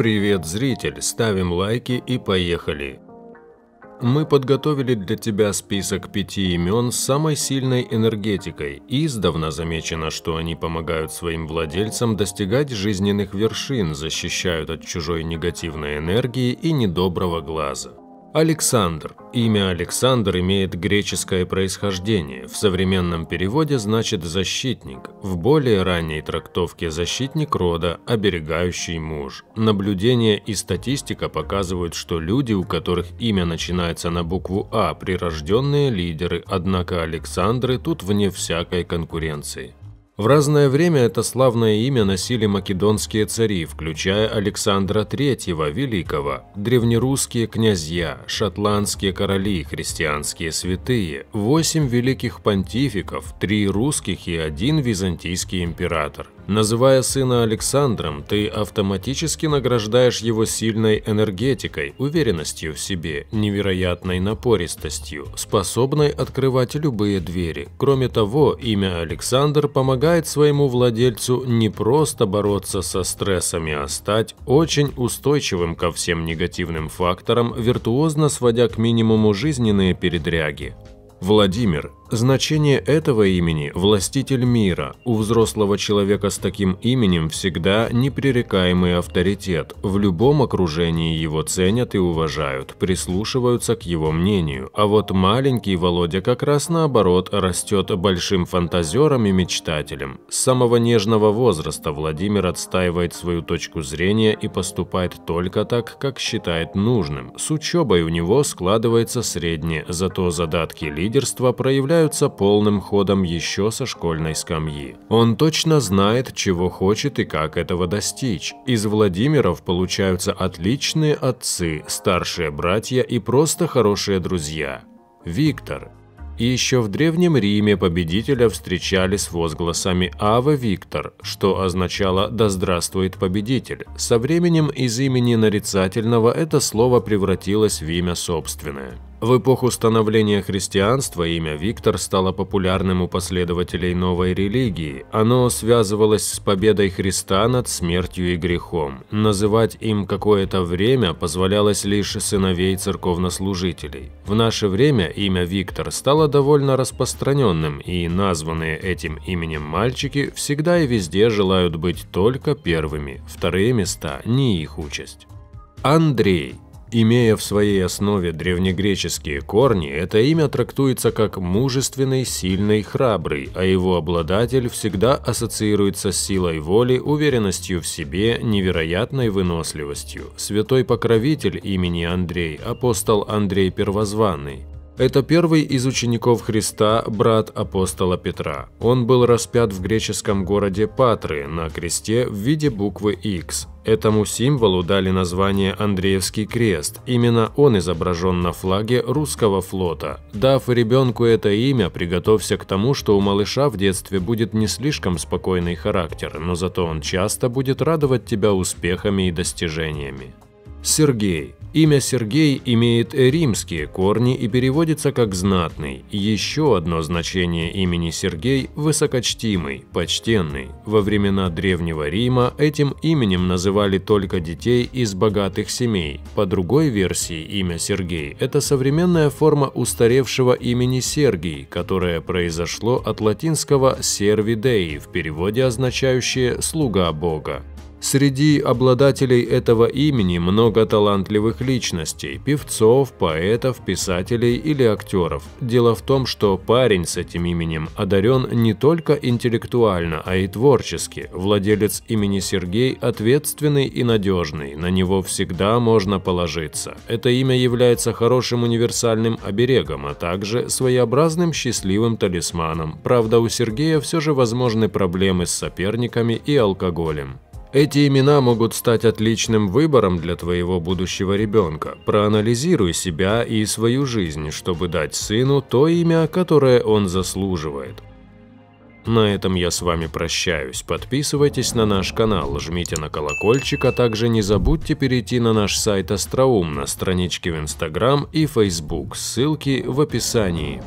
Привет, зритель! Ставим лайки и поехали! Мы подготовили для тебя список пяти имен с самой сильной энергетикой. Издавна замечено, что они помогают своим владельцам достигать жизненных вершин, защищают от чужой негативной энергии и недоброго глаза. Александр. Имя Александр имеет греческое происхождение, в современном переводе значит «защитник», в более ранней трактовке «защитник рода», «оберегающий муж». Наблюдения и статистика показывают, что люди, у которых имя начинается на букву «А», прирожденные лидеры, однако Александры тут вне всякой конкуренции. В разное время это славное имя носили македонские цари, включая Александра III Великого, древнерусские князья, шотландские короли, и христианские святые, восемь великих понтификов, три русских и один византийский император – Называя сына Александром, ты автоматически награждаешь его сильной энергетикой, уверенностью в себе, невероятной напористостью, способной открывать любые двери. Кроме того, имя Александр помогает своему владельцу не просто бороться со стрессами, а стать очень устойчивым ко всем негативным факторам, виртуозно сводя к минимуму жизненные передряги. Владимир Значение этого имени – властитель мира. У взрослого человека с таким именем всегда непререкаемый авторитет. В любом окружении его ценят и уважают, прислушиваются к его мнению. А вот маленький Володя как раз наоборот растет большим фантазером и мечтателем. С самого нежного возраста Владимир отстаивает свою точку зрения и поступает только так, как считает нужным. С учебой у него складывается среднее, зато задатки лидерства проявляются определяются полным ходом еще со школьной скамьи. Он точно знает, чего хочет и как этого достичь. Из Владимиров получаются отличные отцы, старшие братья и просто хорошие друзья. Виктор. И еще в Древнем Риме победителя встречали с возгласами «Ава Виктор», что означало «Да здравствует победитель». Со временем из имени нарицательного это слово превратилось в имя собственное. В эпоху становления христианства имя Виктор стало популярным у последователей новой религии. Оно связывалось с победой Христа над смертью и грехом. Называть им какое-то время позволялось лишь сыновей церковнослужителей. В наше время имя Виктор стало довольно распространенным, и названные этим именем мальчики всегда и везде желают быть только первыми. Вторые места – не их участь. Андрей – Имея в своей основе древнегреческие корни, это имя трактуется как мужественный, сильный, храбрый, а его обладатель всегда ассоциируется с силой воли, уверенностью в себе, невероятной выносливостью. Святой покровитель имени Андрей, апостол Андрей Первозванный. Это первый из учеников Христа, брат апостола Петра. Он был распят в греческом городе Патры на кресте в виде буквы X. Этому символу дали название Андреевский крест. Именно он изображен на флаге русского флота. Дав ребенку это имя, приготовься к тому, что у малыша в детстве будет не слишком спокойный характер, но зато он часто будет радовать тебя успехами и достижениями. Сергей Имя Сергей имеет римские корни и переводится как «знатный». Еще одно значение имени Сергей – «высокочтимый», «почтенный». Во времена Древнего Рима этим именем называли только детей из богатых семей. По другой версии, имя Сергей – это современная форма устаревшего имени Сергий, которое произошло от латинского servidei в переводе означающее «слуга Бога». Среди обладателей этого имени много талантливых личностей – певцов, поэтов, писателей или актеров. Дело в том, что парень с этим именем одарен не только интеллектуально, а и творчески. Владелец имени Сергей ответственный и надежный, на него всегда можно положиться. Это имя является хорошим универсальным оберегом, а также своеобразным счастливым талисманом. Правда, у Сергея все же возможны проблемы с соперниками и алкоголем. Эти имена могут стать отличным выбором для твоего будущего ребенка. Проанализируй себя и свою жизнь, чтобы дать сыну то имя, которое он заслуживает. На этом я с вами прощаюсь. Подписывайтесь на наш канал, жмите на колокольчик, а также не забудьте перейти на наш сайт Остроум на страничке в Инстаграм и Фейсбук. Ссылки в описании.